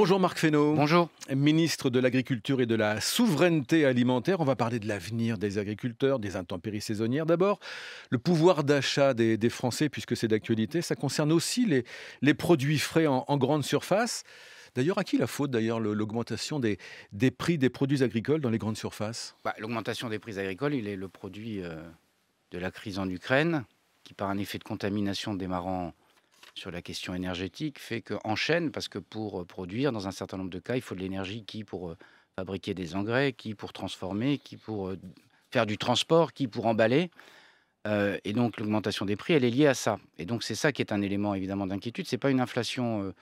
Bonjour Marc Fesneau. Bonjour. Ministre de l'Agriculture et de la Souveraineté alimentaire, on va parler de l'avenir des agriculteurs, des intempéries saisonnières d'abord. Le pouvoir d'achat des, Français, puisque c'est d'actualité, ça concerne aussi les, produits frais en, grande surface. D'ailleurs, à qui la faute d'ailleurs l'augmentation des, prix des produits agricoles dans les grandes surfaces bah, L'augmentation des prix agricoles, il est le produit euh, de la crise en Ukraine, qui par un effet de contamination démarrant sur la question énergétique fait qu'en chaîne, parce que pour euh, produire, dans un certain nombre de cas, il faut de l'énergie qui pour euh, fabriquer des engrais, qui pour transformer, qui pour euh, faire du transport, qui pour emballer. et donc l'augmentation des prix, elle est liée à ça. Et donc c'est ça qui est un élément évidemment d'inquiétude. n'est pas une inflation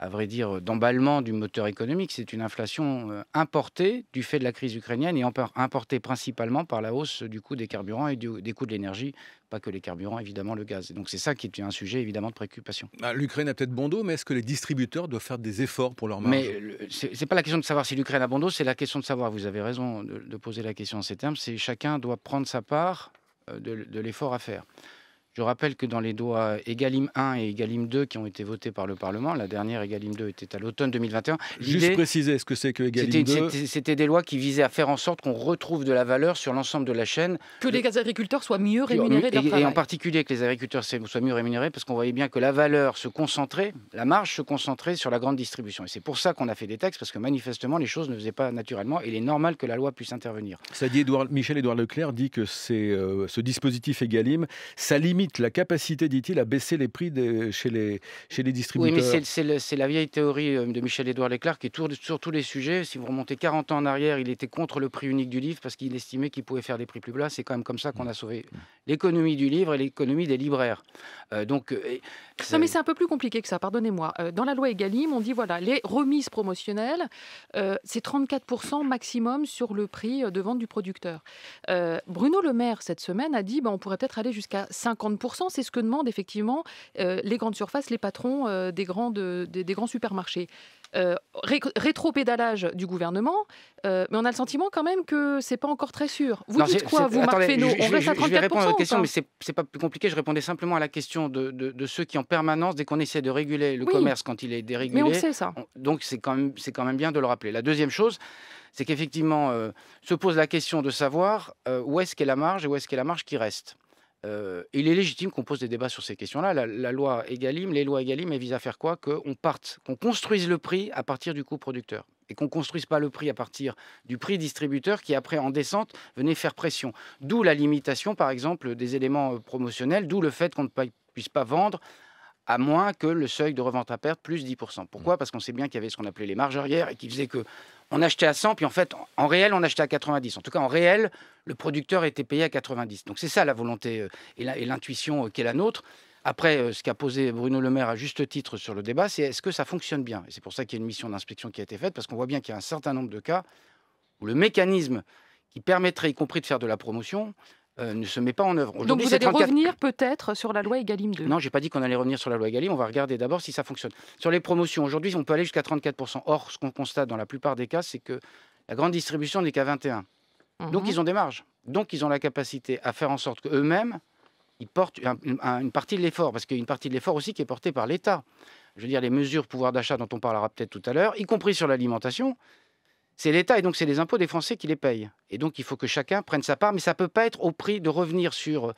à vrai dire, euh, d'emballement du moteur économique. C'est une inflation euh, importée du fait de la crise ukrainienne et importée principalement par la hausse du coût des carburants et des coûts de l'énergie, pas que les carburants, évidemment le gaz. donc c'est ça qui est un sujet évidemment de préoccupation. Bah, L'Ukraine a peut-être bon dos, mais est-ce que les distributeurs doivent faire des efforts pour leur marge Mais c'est pas la question de savoir si l'Ukraine a bon dos, c'est la question de savoir, vous avez raison de, poser la question en ces termes, c'est chacun doit prendre sa part euh, de l'effort à faire. Je rappelle que dans les lois Egalim 1 et Egalim 2 qui ont été votées par le Parlement, la dernière Egalim 2 était à l'automne 2021. Juste préciser ce que c'est que Egalim 2. C'était des lois qui visaient à faire en sorte qu'on retrouve de la valeur sur l'ensemble de la chaîne. Que les agriculteurs soient mieux rémunérés. Et, en particulier que les agriculteurs soient mieux rémunérés parce qu'on voyait bien que la valeur se concentrait, la marge se concentrait sur la grande distribution. Et c'est pour ça qu'on a fait des textes parce que manifestement les choses ne faisaient pas naturellement et il est normal que la loi puisse intervenir. Ça dit, Edouard, Michel-Édouard Leclerc dit que c'est euh, ce dispositif Egalim, ça la capacité, dit-il, à baisser les prix de, chez, les, chez les distributeurs. Oui, mais c'est la vieille théorie euh, de Michel-Édouard Leclerc qui tourne sur tous les sujets. Si vous remontez 40 ans en arrière, il était contre le prix unique du livre parce qu'il estimait qu'il pouvait faire des prix plus bas. C'est quand même comme ça qu'on mm. a sauvé l'économie du livre et l'économie des libraires. Euh, donc, euh, non, mais c'est un peu plus compliqué que ça, pardonnez-moi. Dans la loi Egalim, on dit voilà, les remises promotionnelles, c'est 34% maximum sur le prix de vente du producteur. Bruno Le Maire, cette semaine, a dit ben, on pourrait peut-être aller jusqu'à 50 c'est ce que demandent effectivement euh, les grandes surfaces, les patrons euh, euh, des, grands supermarchés. Rétropédalage du gouvernement, mais on a le sentiment quand même que c'est pas encore très sûr. Vous dites quoi, vous, Marc On reste à Je vais répondre à votre question, mais c'est pas plus compliqué. Je répondais simplement à la question de, ceux qui, en permanence, dès qu'on essaie de réguler le commerce quand il est dérégulé. Mais on sait ça. donc c'est quand, quand même bien de le rappeler. La deuxième chose, c'est qu'effectivement, se pose la question de savoir où est-ce qu'est la marge et où est-ce qu'est la marge qui reste il est légitime qu'on pose des débats sur ces questions-là. La, loi Egalim, les lois Egalim, elles visent à faire quoi Qu'on parte, qu'on construise le prix à partir du coût producteur et qu'on ne construise pas le prix à partir du prix distributeur qui, après, en descente, venait faire pression. D'où la limitation, par exemple, des éléments promotionnels, d'où le fait qu'on ne puisse pas vendre à moins que le seuil de revente à perte plus 10%. Mmh. Pourquoi Parce qu'on sait bien qu'il y avait ce qu'on appelait les marges arrières et qui faisait que on achetait à 100, puis en fait, en réel, on achetait à 90. En tout cas, en réel, le producteur était payé à 90. Donc c'est ça la volonté euh, et l'intuition euh, qui est la nôtre. Après, euh, ce qu'a posé Bruno Le Maire à juste titre sur le débat, c'est est-ce que ça fonctionne bien Et c'est pour ça qu'il y a une mission d'inspection qui a été faite, parce qu'on voit bien qu'il y a un certain nombre de cas où le mécanisme qui permettrait, y compris de faire de la promotion, euh, ne se met pas en œuvre. Donc vous allez revenir peut-être sur la loi Egalim 2 Non, j'ai pas dit qu'on allait revenir sur la loi Egalim. On va regarder d'abord si ça fonctionne. Sur les promotions, aujourd'hui, on peut aller jusqu'à 34%. Or, ce qu'on constate dans la plupart des cas, c'est que la grande distribution n'est qu'à 21%. Mhm. Donc ils ont des marges. Donc ils ont la capacité à faire en sorte qu'eux-mêmes, ils portent une partie de l'effort. Parce qu'il y a une partie de l'effort aussi qui est portée par l'État. Je veux dire, les mesures pouvoir d'achat dont on parlera peut-être tout à l'heure, y compris sur l'alimentation, c'est l'État et donc c'est les impôts des Français qui les payent. Et donc il faut que chacun prenne sa part, mais ça ne peut pas être au prix de revenir sur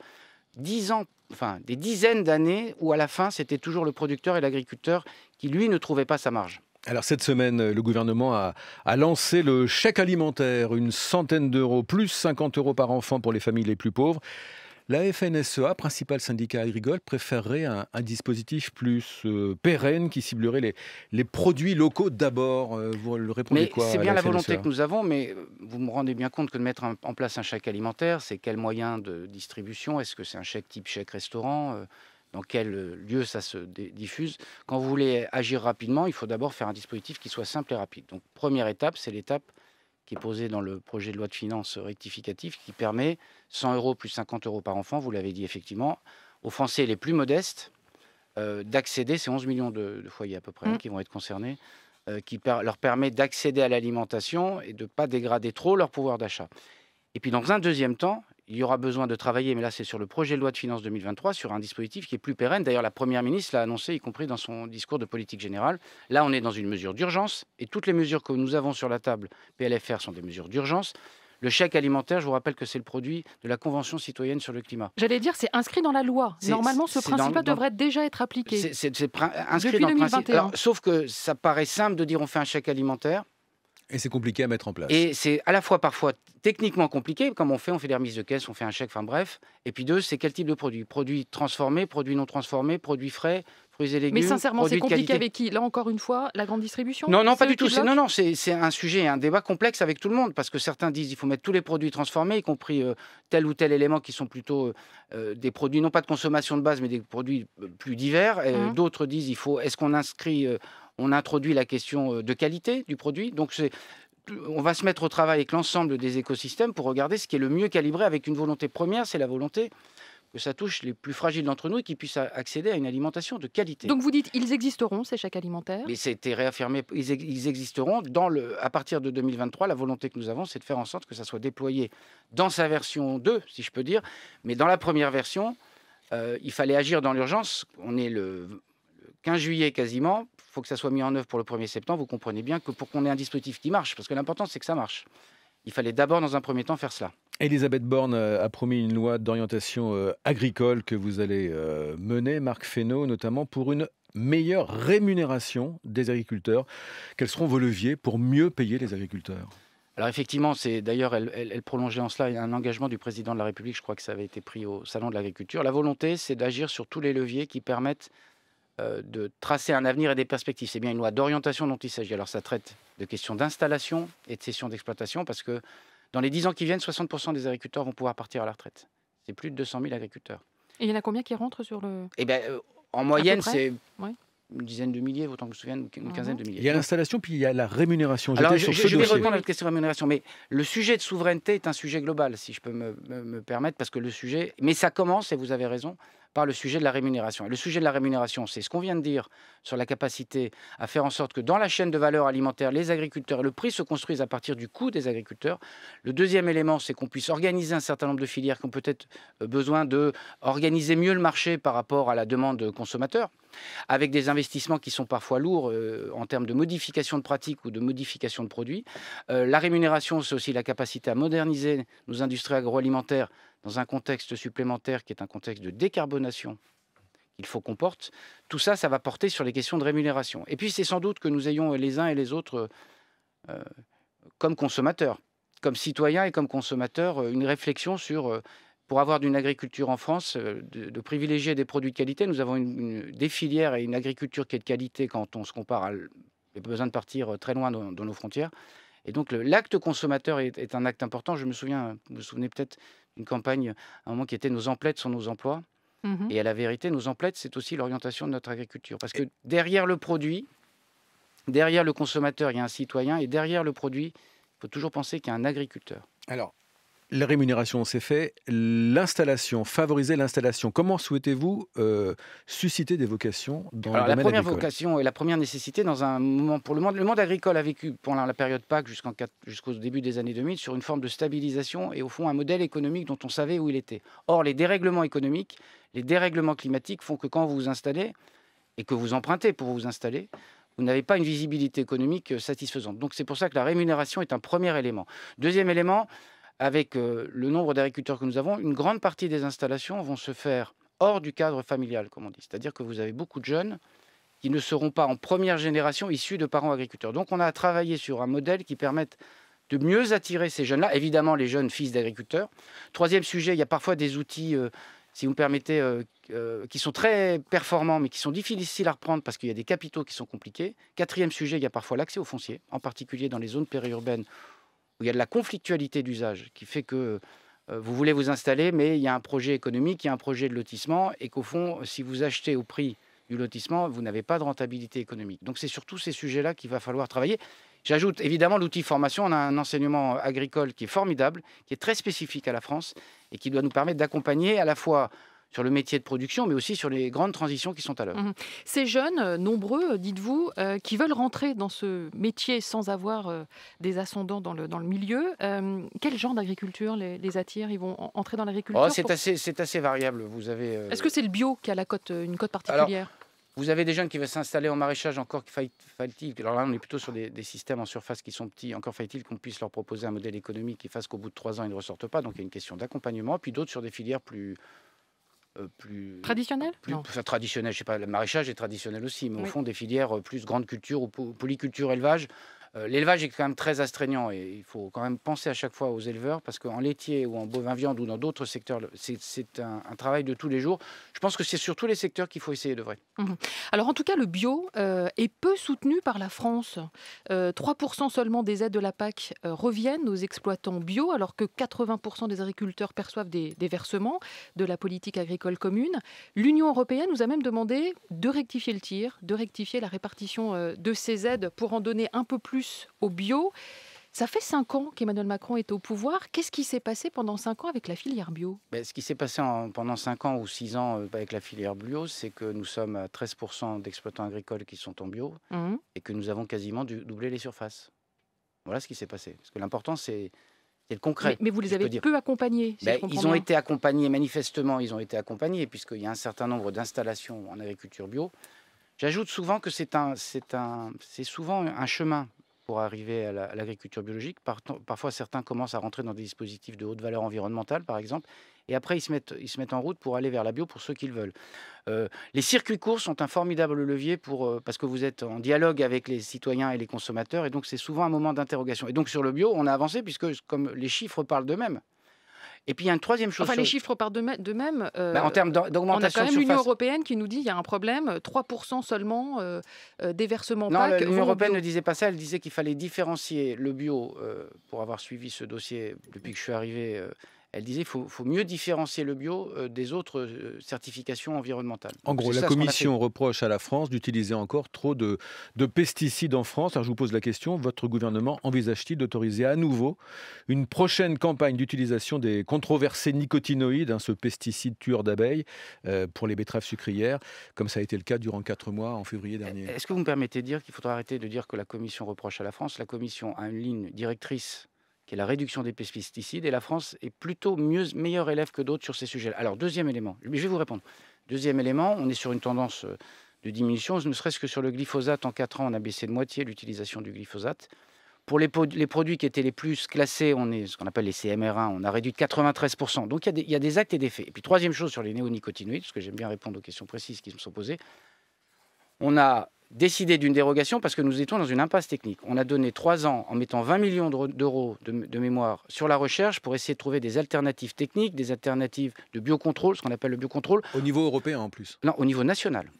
des dizaines d'années où à la fin c'était toujours le producteur et l'agriculteur qui lui ne trouvait pas sa marge. Alors cette semaine, le gouvernement a, a, lancé le chèque alimentaire, une centaine d'euros, plus 50 euros par enfant pour les familles les plus pauvres. La FNSEA, principal syndicat agricole, préférerait un, dispositif plus euh, pérenne qui ciblerait les, les produits locaux d'abord. Euh, vous le répondez quoi C'est bien la, volonté e que nous avons, mais euh, vous me rendez bien compte que de mettre en place un chèque alimentaire, c'est quel moyen de distribution Est-ce que c'est un chèque type chèque restaurant dans quel lieu ça se diffuse. Quand vous voulez agir rapidement, il faut d'abord faire un dispositif qui soit simple et rapide. Donc première étape, c'est l'étape qui est posé dans le projet de loi de finances rectificatif, qui permet 100 euros plus 50 euros par enfant, vous l'avez dit effectivement, aux Français les plus modestes euh, d'accéder, c'est 11 millions de, foyers à peu près hein, mm. qui vont être concernés, euh, qui leur permet d'accéder à l'alimentation et de ne pas dégrader trop leur pouvoir d'achat. Et puis dans un deuxième temps, il y aura besoin de travailler, mais là c'est sur le projet de loi de finances 2023, sur un dispositif qui est plus pérenne. D'ailleurs, la Première ministre l'a annoncé, y compris dans son discours de politique générale. Là, on est dans une mesure d'urgence, et toutes les mesures que nous avons sur la table PLFR sont des mesures d'urgence. Le chèque alimentaire, je vous rappelle que c'est le produit de la Convention citoyenne sur le climat. J'allais dire, c'est inscrit dans la loi. Normalement, ce principe devrait déjà être appliqué. C'est inscrit Depuis dans principe. sauf que ça paraît simple de dire on fait un chèque alimentaire. Et c'est compliqué à mettre en place. Et c'est à la fois parfois techniquement compliqué, comme on fait, on fait des remises de caisse, on fait un chèque, enfin bref. Et puis deux, c'est quel type de produit produits transformés, produits non transformés, produits frais, fruits et légumes. Mais sincèrement, c'est compliqué avec qui Là encore une fois, la grande distribution Non, non, pas du tout. Non, non, c'est un sujet, un débat complexe avec tout le monde, parce que certains disent qu'il faut mettre tous les produits transformés, y compris euh, tel ou tel élément qui sont plutôt euh, euh, des produits non pas de consommation de base, mais des produits plus divers. Mmh. D'autres disent il faut est-ce qu'on inscrit on introduit la question euh, de qualité du produit. Donc on va se mettre au travail avec l'ensemble des écosystèmes pour regarder ce qui est le mieux calibré avec une volonté première, c'est la volonté que ça touche les plus fragiles d'entre nous et qu'ils puissent accéder à une alimentation de qualité. Donc vous dites ils existeront ces chèques alimentaires Mais c'était réaffirmé, ils, existeront à partir de 2023. La volonté que nous avons, c'est de faire en sorte que ça soit déployé dans sa version 2, si je peux dire. Mais dans la première version, euh, il fallait agir dans l'urgence. On est le 15 juillet quasiment faut que ça soit mis en œuvre pour le 1er septembre, vous comprenez bien que pour qu'on ait un dispositif qui marche, parce que l'important c'est que ça marche, il fallait d'abord dans un premier temps faire cela. Elisabeth Borne euh, a promis une loi d'orientation euh, agricole que vous allez euh, mener, Marc Fesneau, notamment pour une meilleure rémunération des agriculteurs. Quels seront vos leviers pour mieux payer les agriculteurs alors effectivement, c'est d'ailleurs, elle, elle, elle, prolongeait en cela un engagement du président de la République, je crois que ça avait été pris au Salon de l'Agriculture. La volonté, c'est d'agir sur tous les leviers qui permettent euh, de tracer un avenir et des perspectives. C'est bien une loi d'orientation dont il s'agit. Alors ça traite de questions d'installation et de cession d'exploitation parce que dans les 10 ans qui viennent, 60% des agriculteurs vont pouvoir partir à la retraite. C'est plus de 200 000 agriculteurs. Et il y en a combien qui rentrent sur le... Eh ben, euh, en moyenne, c'est... une dizaine de milliers, autant que je me souvienne, une ah quinzaine de milliers. Il y a l'installation, puis il y a la rémunération. je, je vais répondre à la question de rémunération, mais le sujet de souveraineté est un sujet global, si je peux me permettre, parce que le sujet. Mais ça commence, et vous avez raison, par le sujet de la rémunération. le sujet de la rémunération, c'est ce qu'on vient de dire sur la capacité à faire en sorte que dans la chaîne de valeur alimentaire, les agriculteurs et le prix se construisent à partir du coût des agriculteurs. Le deuxième élément, c'est qu'on puisse organiser un certain nombre de filières qui ont peut-être euh, besoin d'organiser organiser mieux le marché par rapport à la demande consommateur avec des investissements qui sont parfois lourds euh, en termes de modification de pratiques ou de modification de produits. Euh, la rémunération, c'est aussi la capacité à moderniser nos industries agroalimentaires dans un contexte supplémentaire qui est un contexte de décarbonation qu'il faut qu'on porte. Tout ça, ça va porter sur les questions de rémunération. Et puis, c'est sans doute que nous ayons les uns et les autres, euh, comme consommateurs, comme citoyens et comme consommateurs, une réflexion sur pour avoir d'une agriculture en France, euh, de, privilégier des produits de qualité. Nous avons des filières et une agriculture qui est de qualité quand on se compare à a besoin de partir euh, très loin dans, nos frontières. Et donc l'acte consommateur est, un acte important. Je me souviens, euh, vous vous souvenez peut-être d'une campagne à un moment qui était nos emplettes sont nos emplois. Mmh et à la vérité, nos emplettes, c'est aussi l'orientation de notre agriculture. Parce que derrière le produit, derrière le consommateur, il y a un citoyen. Et derrière le produit, il faut toujours penser qu'il y a un agriculteur. Alors, la rémunération, s'est fait. L'installation, favoriser l'installation. Comment souhaitez-vous euh, susciter des vocations dans le domaine La première vocation et la première nécessité dans un moment pour le monde. Le monde agricole a vécu pendant la période PAC jusqu'au début des années 2000 sur une forme de stabilisation et au fond un modèle économique dont on savait où il était. Or, les dérèglements économiques, les dérèglements climatiques font que quand vous vous installez et que vous empruntez pour vous installer, vous n'avez pas une visibilité économique euh, satisfaisante. Donc c'est pour ça que la rémunération est un premier élément. Deuxième élément, avec le nombre d'agriculteurs que nous avons, une grande partie des installations vont se faire hors du cadre familial, comme on dit. C'est-à-dire que vous avez beaucoup de jeunes qui ne seront pas en première génération issus de parents agriculteurs. Donc on a travaillé sur un modèle qui permette de mieux attirer ces jeunes-là, évidemment les jeunes fils d'agriculteurs. Troisième sujet, il y a parfois des outils, si vous me permettez, qui sont très performants, mais qui sont difficiles à reprendre parce qu'il y a des capitaux qui sont compliqués. Quatrième sujet, il y a parfois l'accès aux fonciers, en particulier dans les zones périurbaines il y a de la conflictualité d'usage qui fait que euh, vous voulez vous installer, mais il y a un projet économique, il y a un projet de lotissement, et qu'au fond, si vous achetez au prix du lotissement, vous n'avez pas de rentabilité économique. Donc c'est sur tous ces sujets-là qu'il va falloir travailler. J'ajoute évidemment l'outil formation. On a un enseignement agricole qui est formidable, qui est très spécifique à la France et qui doit nous permettre d'accompagner à la fois sur le métier de production, mais aussi sur les grandes transitions qui sont à l'œuvre. Mhm. Ces jeunes, euh, nombreux, euh, dites-vous, euh, qui veulent rentrer dans ce métier sans avoir des ascendants dans le, dans le milieu, quel genre d'agriculture les, les, attire Ils vont entrer dans l'agriculture oh, C'est assez, assez, variable. Vous avez. Est-ce que c'est le bio qui a la cote, une cote particulière Vous avez des jeunes qui veulent s'installer en maraîchage encore faille-t-il Alors là, on est plutôt sur des, des, systèmes en surface qui sont petits. Encore faille-t-il qu'on puisse leur proposer un modèle économique qui fasse qu'au bout de trois ans, ils ne ressortent pas. Donc il y a une question d'accompagnement. Puis d'autres sur des filières plus, euh, plus traditionnel plus, traditionnel, je sais pas, le maraîchage est traditionnel aussi, mais au fond des filières euh, plus grande culture ou polyculture élevage euh, l'élevage est quand même très astreignant et il faut quand même penser à chaque fois aux éleveurs parce qu'en laitier ou en bovin viande ou dans d'autres secteurs, c'est un, travail de tous les jours. Je pense que c'est surtout les secteurs qu'il faut essayer de vrai. Mmh alors en tout cas, le bio euh, est peu soutenu par la France. 3% euh, seulement des aides de la PAC reviennent aux exploitants bio alors que 80% des agriculteurs perçoivent des, des versements de la politique agricole commune. L'Union européenne nous a même demandé de rectifier le tir, de rectifier la répartition de ces aides pour en donner un peu plus au bio. Ça fait cinq ans qu'Emmanuel Macron est au pouvoir. Qu'est-ce qui s'est passé pendant cinq ans avec la filière bio ben, Ce qui s'est passé pendant cinq ans ou six ans euh, avec la filière bio, c'est que nous sommes à 13% d'exploitants agricoles qui sont en bio mmh. et que nous avons quasiment doublé les surfaces. Voilà ce qui s'est passé. Parce que l'important, c'est le concret. Mais, vous les avez peu accompagnés. Ben, ils ont été accompagnés, manifestement, ils ont été accompagnés, puisqu'il y a un certain nombre d'installations en agriculture bio. J'ajoute souvent que c'est souvent un chemin pour arriver à l'agriculture biologique. parfois, certains commencent à rentrer dans des dispositifs de haute valeur environnementale, par exemple, et après, ils se mettent, ils se mettent en route pour aller vers la bio pour ceux qu'ils veulent. Euh, les circuits courts sont un formidable levier pour, euh, parce que vous êtes en dialogue avec les citoyens et les consommateurs, et donc c'est souvent un moment d'interrogation. Et donc sur le bio, on a avancé, puisque comme les chiffres parlent d'eux-mêmes, et puis il y a une troisième chose. Enfin, les chiffres par de même. Bah, euh, en termes d'augmentation. On a quand même l'Union européenne qui nous dit il y a un problème, 3% euh, seulement euh, euh des versements non, L'Union européenne ne disait pas ça, elle disait qu'il fallait différencier le bio, euh, pour avoir suivi ce dossier depuis que je suis arrivé, elle disait qu'il faut, mieux différencier le bio euh, des autres euh, certifications environnementales. En gros, la Commission reproche à la France d'utiliser encore trop de, pesticides en France. Alors je vous pose la question, votre gouvernement envisage-t-il d'autoriser à nouveau une prochaine campagne d'utilisation des controversés nicotinoïdes, hein, ce pesticide tueur d'abeilles, euh, pour les betteraves sucrières, comme ça a été le cas durant quatre mois en février dernier Est-ce que vous me permettez de dire qu'il faudra arrêter de dire que la Commission reproche à la France La Commission a une ligne directrice et la réduction des pesticides. Et la France est plutôt mieux, meilleure élève que d'autres sur ces sujets Alors, deuxième élément, je vais vous répondre. Deuxième élément, on est sur une tendance euh, de diminution, ne serait-ce que sur le glyphosate. En 4 ans, on a baissé de moitié l'utilisation du glyphosate. Pour les, produits qui étaient les plus classés, on est ce qu'on appelle les CMR1, on a réduit de 93%. Donc il y, il y a des actes et des faits. Et puis troisième chose sur les néonicotinoïdes, parce que j'aime bien répondre aux questions précises qui me sont posées, on a Décider d'une dérogation parce que nous étions dans une impasse technique. On a donné trois ans en mettant 20 millions d'euros de, mémoire sur la recherche pour essayer de trouver des alternatives techniques, des alternatives de biocontrôle, ce qu'on appelle le biocontrôle. Au niveau européen en plus Non, au niveau national.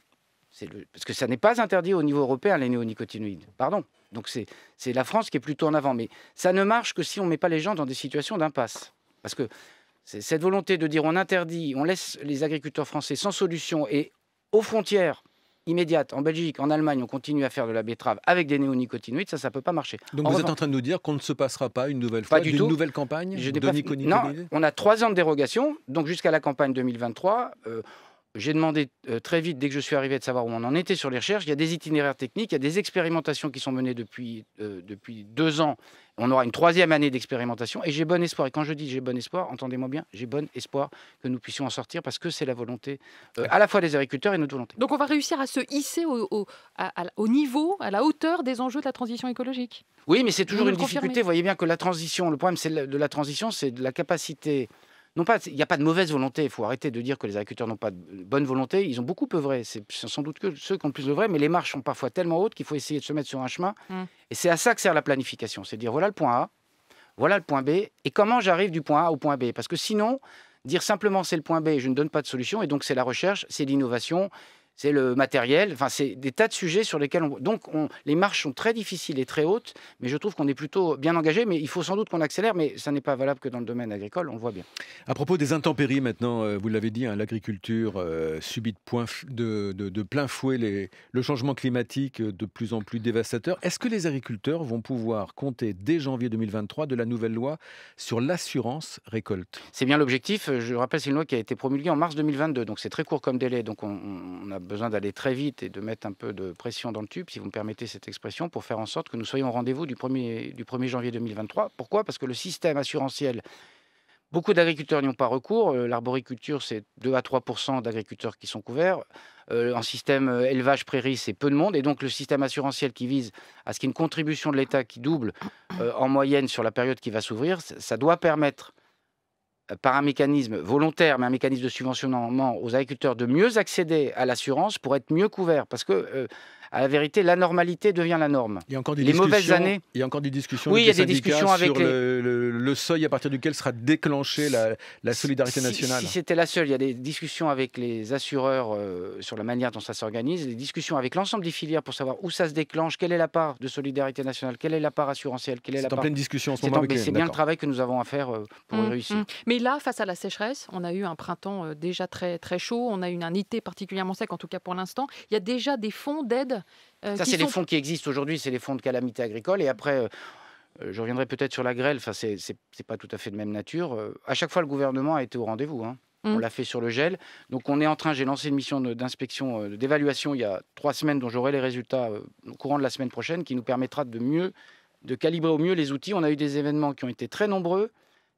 Parce que ça n'est pas interdit au niveau européen, les néonicotinoïdes. Pardon. Donc c'est la France qui est plutôt en avant. Mais ça ne marche que si on ne met pas les gens dans des situations d'impasse. Parce que cette volonté de dire on interdit, on laisse les agriculteurs français sans solution et aux frontières immédiate en Belgique, en Allemagne, on continue à faire de la betterave avec des néonicotinoïdes, ça, ça ne peut pas marcher. Donc vous êtes en train de nous dire qu'on ne se passera pas une nouvelle fois d'une nouvelle campagne je de pas... Non, on a trois ans de dérogation, donc jusqu'à la campagne 2023. J'ai demandé euh, très vite, dès que je suis arrivé, de savoir où on en était sur les recherches. Il y a des itinéraires techniques, il y a des expérimentations qui sont menées depuis, euh, depuis deux ans. On aura une troisième année d'expérimentation et j'ai bon espoir. Et quand je dis j'ai bon espoir, entendez-moi bien, j'ai bon espoir que nous puissions en sortir parce que c'est la volonté euh, à la fois des agriculteurs et notre volonté. Donc on va réussir à se hisser au, au, au niveau, à la hauteur des enjeux de la transition écologique. Oui, mais c'est toujours une difficulté. Vous voyez bien que la transition, le problème de la transition, c'est de la capacité il n'y a pas de mauvaise volonté. Il faut arrêter de dire que les agriculteurs n'ont pas de bonne volonté. Ils ont beaucoup œuvré. C'est sans doute que ceux qui ont le plus œuvré, mais les marches sont parfois tellement hautes qu'il faut essayer de se mettre sur un chemin. Mmh. Et c'est à ça que sert la planification. C'est dire voilà le point A, voilà le point B, et comment j'arrive du point A au point B. Parce que sinon, dire simplement c'est le point B, je ne donne pas de solution, et donc c'est la recherche, c'est l'innovation, c'est le matériel, enfin c'est des tas de sujets sur lesquels on... Donc les marches sont très difficiles et très hautes, mais je trouve qu'on est plutôt bien engagé, mais il faut sans doute qu'on accélère, mais ça n'est pas valable que dans le domaine agricole, on le voit bien. À propos des intempéries maintenant, euh, vous l'avez dit, hein, l'agriculture euh, subit de, plein fouet le changement climatique euh, de plus en plus dévastateur. Est-ce que les agriculteurs vont pouvoir compter dès janvier 2023 de la nouvelle loi sur l'assurance récolte C'est bien l'objectif, je rappelle c'est une loi qui a été promulguée en mars 2022, donc c'est très court comme délai, donc on, on besoin d'aller très vite et de mettre un peu de pression dans le tube, si vous me permettez cette expression, pour faire en sorte que nous soyons au rendez-vous du 1er, du 1er janvier 2023. Pourquoi Parce que le système assurantiel, beaucoup d'agriculteurs n'y ont pas recours. Euh, l'arboriculture, c'est 2 à 3 d'agriculteurs qui sont couverts. en euh, système euh, élevage prairie, c'est peu de monde. Et donc le système assurantiel qui vise à ce qu'il une contribution de l'État qui double en moyenne sur la période qui va s'ouvrir, ça doit permettre euh, par un mécanisme volontaire, mais un mécanisme de subventionnement aux agriculteurs de mieux accéder à l'assurance pour être mieux couverts. Parce que euh, à la vérité, la normalité devient la norme. Il y a encore des les mauvaises années. Il y a encore des discussions. discussions avec sur les... le, le, seuil à partir duquel sera déclenchée la, solidarité nationale. Si, c'était la seule, il y a des discussions avec les assureurs euh, sur la manière dont ça s'organise, des discussions avec l'ensemble des filières pour savoir où ça se déclenche, quelle est la part de solidarité nationale, quelle est la part assurancielle. quelle est, la part. C'est en pleine discussion en ce moment. C'est bien le travail que nous avons à faire euh, pour mmh, réussir. Mmh. Mais là, face à la sécheresse, on a eu un printemps euh, déjà très très chaud, on a eu un été particulièrement sec, en tout cas pour l'instant. Il y a déjà des fonds d'aide euh, Ça, c'est les fonds qui existent aujourd'hui, c'est les fonds de calamité agricole. Et après, euh, euh, je reviendrai peut-être sur la grêle, enfin, c'est pas tout à fait de même nature. À chaque fois, le gouvernement a été au rendez-vous. Hein. Mmh. On l'a fait sur le gel. Donc, on est en train, j'ai lancé une mission d'inspection, d'évaluation il y a trois semaines, dont j'aurai les résultats au courant de la semaine prochaine, qui nous permettra de mieux, de calibrer au mieux les outils. On a eu des événements qui ont été très nombreux,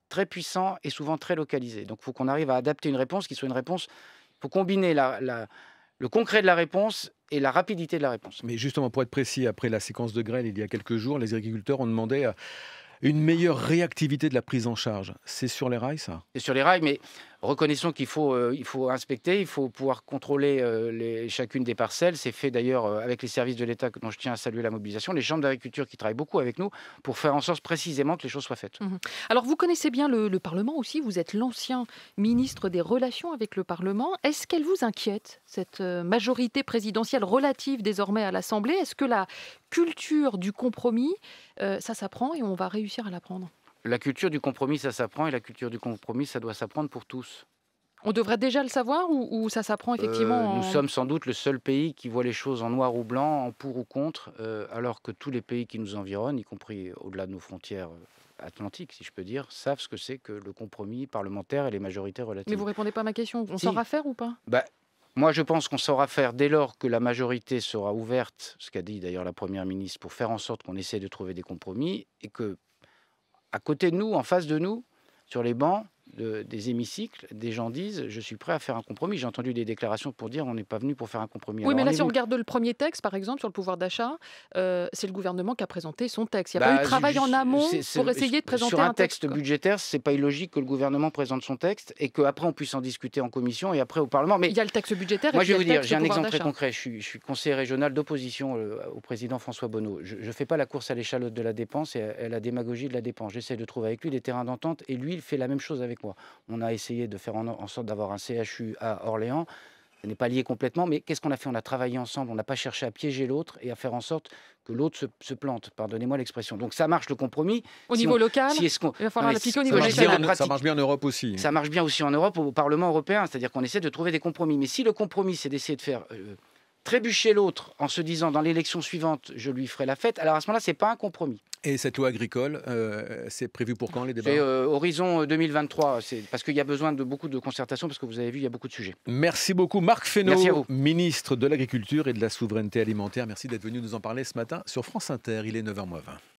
très puissants et souvent très localisés. Donc, il faut qu'on arrive à adapter une réponse qui soit une réponse. Il faut combiner la le concret de la réponse et la rapidité de la réponse. Mais justement, pour être précis, après la séquence de grêle il y a quelques jours, les agriculteurs ont demandé euh, une meilleure réactivité de la prise en charge. C'est sur les rails, ça C'est sur les rails, mais reconnaissons qu'il faut, euh, il faut inspecter, il faut pouvoir contrôler euh, chacune des parcelles. C'est fait d'ailleurs euh, avec les services de l'État dont je tiens à saluer la mobilisation, les chambres d'agriculture qui travaillent beaucoup avec nous pour faire en sorte précisément que les choses soient faites. Mhm. Alors vous connaissez bien le, Parlement aussi, vous êtes l'ancien ministre des Relations avec le Parlement. Est-ce qu'elle vous inquiète, cette majorité présidentielle relative désormais à l'Assemblée Est-ce que la culture du compromis, ça s'apprend et on va réussir à l'apprendre la culture du compromis, ça s'apprend, et la culture du compromis, ça doit s'apprendre pour tous. On devrait déjà le savoir ou, ça s'apprend euh, effectivement Nous sommes sans doute le seul pays qui voit les choses en noir ou blanc, en pour ou contre, euh, alors que tous les pays qui nous environnent, y compris au-delà de nos frontières euh, atlantiques, si je peux dire, savent ce que c'est que le compromis parlementaire et les majorités relatives. Mais vous ne répondez pas à ma question. On saura faire ou pas bah, moi, je pense qu'on saura faire dès lors que la majorité sera ouverte, ce qu'a dit d'ailleurs la Première ministre, pour faire en sorte qu'on essaie de trouver des compromis et que à côté de nous, en face de nous, sur les bancs, des hémicycles, des gens disent je suis prêt à faire un compromis. J'ai entendu des déclarations pour dire on n'est pas venu pour faire un compromis. Oui, mais là, si on regarde le premier texte, par exemple, sur le pouvoir d'achat, euh, c'est le gouvernement qui a présenté son texte. Il n'y a bah, pas eu de travail en amont pour essayer de présenter un texte. sur un, texte. budgétaire, c'est pas illogique que le gouvernement présente son texte et qu'après on puisse en discuter en commission et après au Parlement. Mais il y a le texte budgétaire. Moi, je vais vous dire, j'ai un exemple très concret. Je suis, conseiller régional d'opposition euh, au président François Bonneau. Je ne fais pas la course à l'échalote de la dépense et à, à la démagogie de la dépense. J'essaie de trouver avec lui des terrains d'entente et lui, il fait la même chose avec on a essayé de faire en sorte d'avoir un CHU à Orléans. Ce n'est pas lié complètement, mais qu'est-ce qu'on a fait On a travaillé ensemble, on n'a pas cherché à piéger l'autre et à faire en sorte que l'autre se, plante. Pardonnez-moi l'expression. Donc ça marche le compromis. Au niveau local, Ça, marche bien en Europe aussi. Ça marche bien aussi en Europe, au Parlement européen, c'est-à-dire qu'on essaie de trouver des compromis. Mais si le compromis, c'est d'essayer de faire... Euh, trébucher l'autre en se disant dans l'élection suivante, je lui ferai la fête, alors à ce moment-là, ce n'est pas un compromis. Et cette loi agricole, euh, c'est prévu pour quand les débats euh, Horizon 2023, euh, parce qu'il y a besoin de beaucoup de concertation, parce que vous avez vu, il y a beaucoup de sujets. Merci beaucoup Marc Fesneau, ministre de l'Agriculture et de la Souveraineté Alimentaire. Merci d'être venu nous en parler ce matin sur France Inter, il est 9h20.